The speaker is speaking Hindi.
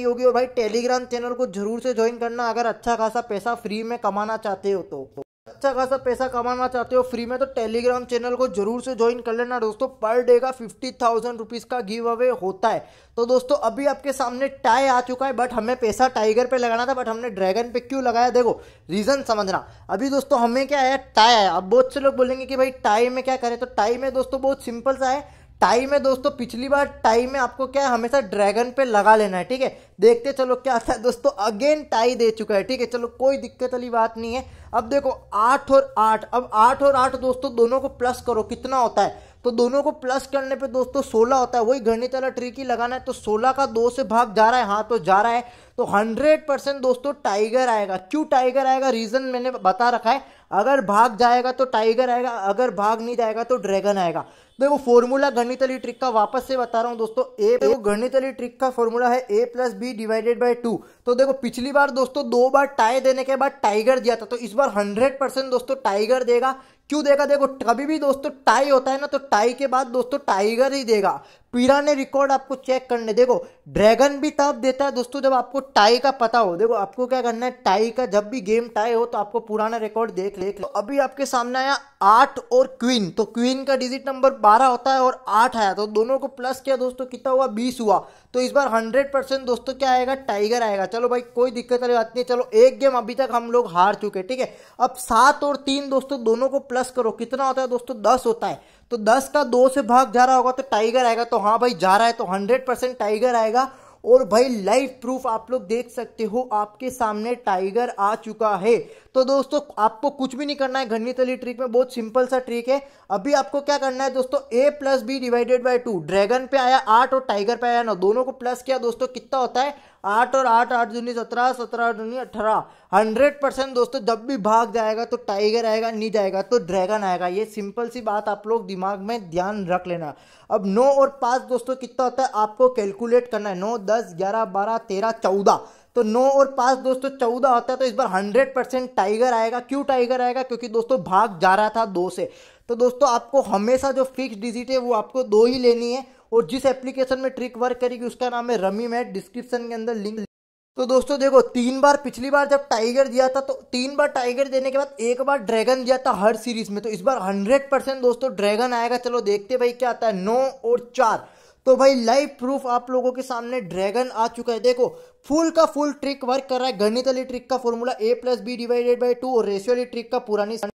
ही होगी और भाई टेलीग्राम चैनल को जरूर से ज्वाइन करना अगर अच्छा खासा पैसा फ्री में कमाना चाहते हो तो अच्छा खासा पैसा कमाना चाहते हो फ्री में तो टेलीग्राम चैनल को जरूर से ज्वाइन कर लेना दोस्तों पर डे का फिफ्टी थाउजेंड रुपीज़ का गिव अवे होता है तो दोस्तों अभी आपके सामने टाई आ चुका है बट हमें पैसा टाइगर पे लगाना था बट हमने ड्रैगन पे क्यों लगाया देखो रीज़न समझना अभी दोस्तों हमें क्या आया टाई आया अब बहुत से लोग बोलेंगे कि भाई टाई में क्या करें तो टाई में दोस्तों बहुत सिंपल सा है टाई में दोस्तों पिछली बार टाई में आपको क्या है हमेशा ड्रैगन पे लगा लेना है ठीक है देखते चलो क्या आता है दोस्तों अगेन टाई दे चुका है ठीक है चलो कोई दिक्कत वाली बात नहीं है अब देखो आठ और आठ अब आठ और आठ दोस्तों दोनों को प्लस करो कितना होता है तो दोनों को प्लस करने पे दोस्तों सोलह होता है वही घनी चला ट्रिकी लगाना है तो सोलह का दो से भाग जा रहा है हाँ तो जा रहा है तो 100 परसेंट दोस्तों टाइगर आएगा क्यों टाइगर आएगा रीज़न मैंने बता रखा है अगर भाग जाएगा तो टाइगर आएगा अगर भाग नहीं जाएगा तो ड्रैगन आएगा देखो तो फॉर्मूला गणितली ट्रिक का वापस से बता रहा हूँ दोस्तों ए देखो गणितली ट्रिक का फॉर्मूला है A plus B divided by two तो देखो पिछली बार दोस्तों दो बार टाई देने के बाद टाइगर दिया था तो इस बार हंड्रेड परसेंट दोस्तों टाइगर देगा क्यों देगा देखो कभी भी दोस्तों टाई होता है ना तो टाई के बाद दोस्तों टाइगर ही देगा पीरा ने रिकॉर्ड आपको चेक करने देखो ड्रैगन भी तब देता है दोस्तों जब आपको टाई का पता हो देखो आपको क्या करना है टाई का जब भी गेम टाई हो तो आपको पुराना रिकॉर्ड देख ले तो अभी आपके सामने आया आठ और क्वीन तो क्वीन का डिजिट नंबर बारह होता है और आठ आया तो दोनों को प्लस किया दोस्तों कितना हुआ बीस हुआ तो इस बार हंड्रेड परसेंट दोस्तों क्या आएगा टाइगर आएगा चलो भाई कोई दिक्कत वाली बात नहीं चलो एक गेम अभी तक हम लोग हार चुके ठीक है अब सात और तीन दोस्तों दोनों को प्लस करो कितना होता है दोस्तों दस होता है तो दस का दो से भाग जा रहा होगा तो टाइगर आएगा तो हाँ भाई जा रहा है तो हंड्रेड परसेंट टाइगर आएगा और भाई लाइव प्रूफ आप लोग देख सकते हो आपके सामने टाइगर आ चुका है तो दोस्तों आपको कुछ भी नहीं करना है घनी तली ट्रिक में बहुत सिंपल सा ट्रिक है अभी आपको क्या करना है दोस्तों A plus B divided by two dragon पे आया आठ और टाइगर पे आया नौ दोनों को प्लस किया दोस्तों कितना होता है आठ और आठ आठ दूनी सत्रह सत्रह आठ दूनी अठारह हंड्रेड परसेंट दोस्तों जब भी भाग जाएगा तो टाइगर आएगा नहीं जाएगा तो ड्रैगन आएगा ये सिंपल सी बात आप लोग दिमाग में ध्यान रख लेना अब नौ और पाँच दोस्तों कितना होता है आपको कैलकुलेट करना है नौ दस ग्यारह बारह तेरह चौदह तो नौ और पाँच दोस्तों चौदह होता है तो इस बार हंड्रेड परसेंट टाइगर आएगा क्यों टाइगर आएगा क्योंकि दोस्तों भाग जा रहा था दो से तो दोस्तों आपको हमेशा जो फिक्स डिजिट है वो आपको दो ही लेनी है और जिस एप्लीकेशन में ट्रिक वर्क करेगी उसका नाम है रमी मैट डिस्क्रिप्शन के अंदर लिंक तो दोस्तों देखो तीन बार पिछली बार जब टाइगर दिया था तो तीन बार टाइगर देने के बाद एक बार ड्रैगन दिया था हर सीरीज में तो इस बार हंड्रेड परसेंट दोस्तों ड्रैगन आएगा चलो देखते भाई क्या आता है नौ और चार तो भाई लाइव प्रूफ आप लोगों के सामने ड्रैगन आ चुका है देखो फुल का फुल ट्रिक वर्क कर रहा है गणित अली ट्रिक का formula A plus B divided by two और रेशियो अली ट्रिक का पुरानी